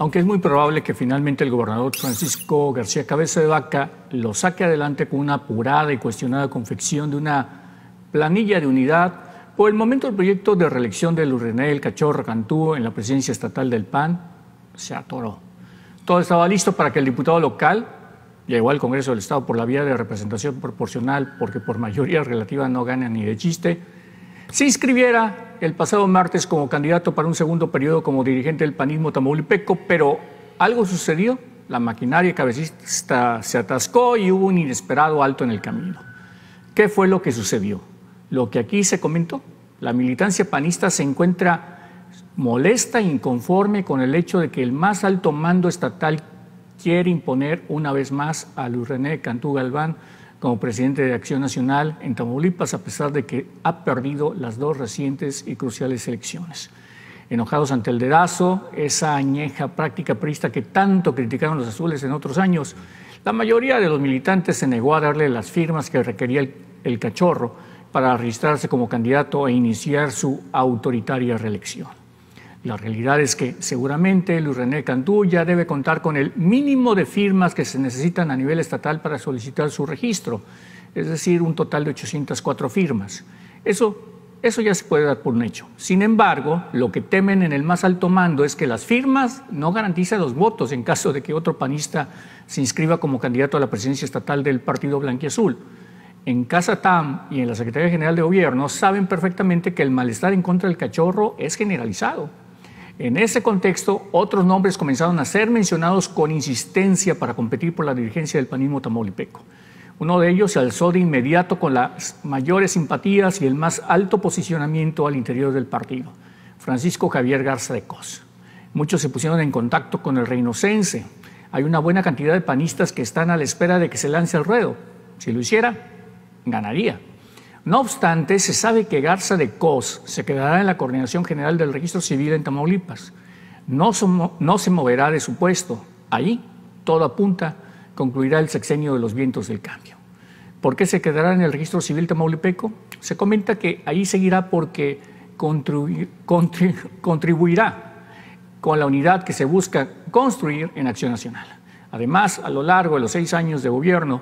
aunque es muy probable que finalmente el gobernador Francisco García Cabeza de Vaca lo saque adelante con una apurada y cuestionada confección de una planilla de unidad, por el momento el proyecto de reelección de Luis René El Cachorro Cantú en la presidencia estatal del PAN se atoró. Todo estaba listo para que el diputado local igual al Congreso del Estado por la vía de representación proporcional, porque por mayoría relativa no gana ni de chiste, se inscribiera el pasado martes como candidato para un segundo periodo como dirigente del panismo tamaulipeco, pero algo sucedió, la maquinaria cabecista se atascó y hubo un inesperado alto en el camino. ¿Qué fue lo que sucedió? Lo que aquí se comentó, la militancia panista se encuentra molesta e inconforme con el hecho de que el más alto mando estatal quiere imponer una vez más a Luis René Cantú Galván como presidente de Acción Nacional en Tamaulipas, a pesar de que ha perdido las dos recientes y cruciales elecciones. Enojados ante el dedazo, esa añeja práctica priista que tanto criticaron los azules en otros años, la mayoría de los militantes se negó a darle las firmas que requería el, el cachorro para registrarse como candidato e iniciar su autoritaria reelección. La realidad es que seguramente Luis René Cantú ya debe contar con el mínimo de firmas que se necesitan a nivel estatal para solicitar su registro, es decir, un total de 804 firmas. Eso, eso ya se puede dar por un hecho. Sin embargo, lo que temen en el más alto mando es que las firmas no garantizan los votos en caso de que otro panista se inscriba como candidato a la presidencia estatal del Partido Blanquiazul en Casa TAM y en la Secretaría General de Gobierno saben perfectamente que el malestar en contra del cachorro es generalizado. En ese contexto, otros nombres comenzaron a ser mencionados con insistencia para competir por la dirigencia del panismo tamaulipeco. Uno de ellos se alzó de inmediato con las mayores simpatías y el más alto posicionamiento al interior del partido, Francisco Javier Garza de Cos. Muchos se pusieron en contacto con el reinocense. Hay una buena cantidad de panistas que están a la espera de que se lance el ruedo. Si lo hiciera, ganaría. No obstante, se sabe que Garza de Cos se quedará en la Coordinación General del Registro Civil en Tamaulipas. No, se moverá de su puesto. Ahí, todo apunta, concluirá el sexenio de los vientos del cambio. ¿Por qué se quedará en el registro civil tamaulipeco? Se comenta que ahí seguirá porque contribuirá con la unidad que se busca construir en Acción Nacional. Además, a lo largo de los seis años de gobierno,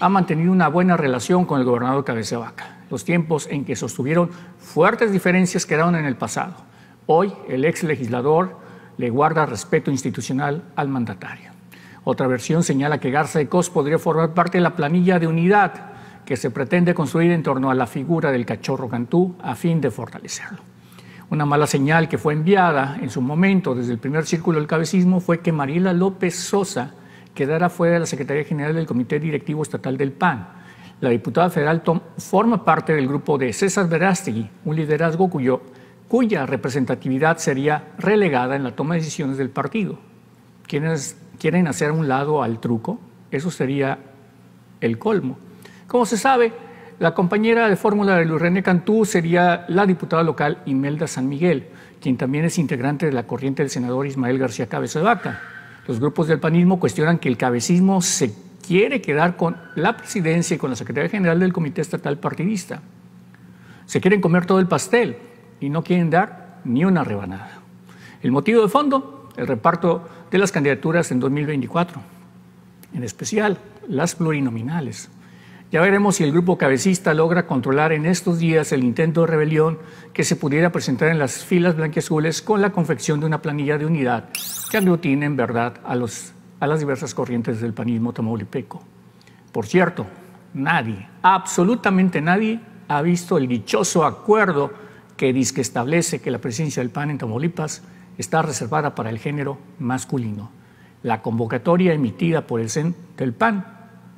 ha mantenido una buena relación con el gobernador Cabeza Vaca los tiempos en que sostuvieron fuertes diferencias quedaron en el pasado. Hoy el ex legislador le guarda respeto institucional al mandatario. Otra versión señala que Garza de Cos podría formar parte de la planilla de unidad que se pretende construir en torno a la figura del cachorro Cantú a fin de fortalecerlo. Una mala señal que fue enviada en su momento desde el primer círculo del cabecismo fue que Mariela López Sosa quedara fuera de la Secretaría General del Comité Directivo Estatal del PAN, la diputada federal forma parte del grupo de César Verástegui, un liderazgo cuyo, cuya representatividad sería relegada en la toma de decisiones del partido. Quienes quieren hacer un lado al truco, eso sería el colmo. Como se sabe, la compañera de fórmula de Luis René Cantú sería la diputada local Imelda San Miguel, quien también es integrante de la corriente del senador Ismael García Cabeza de Vaca. Los grupos del panismo cuestionan que el cabecismo se quiere quedar con la presidencia y con la secretaria General del Comité Estatal Partidista. Se quieren comer todo el pastel y no quieren dar ni una rebanada. El motivo de fondo, el reparto de las candidaturas en 2024, en especial las plurinominales. Ya veremos si el grupo cabecista logra controlar en estos días el intento de rebelión que se pudiera presentar en las filas blanquiazules con la confección de una planilla de unidad que aglutine en verdad a los a las diversas corrientes del panismo tamaulipeco. Por cierto, nadie, absolutamente nadie, ha visto el dichoso acuerdo que que establece que la presencia del PAN en Tamaulipas está reservada para el género masculino. La convocatoria emitida por el CEN del PAN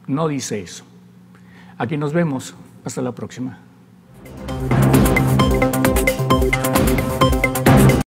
no dice eso. Aquí nos vemos. Hasta la próxima.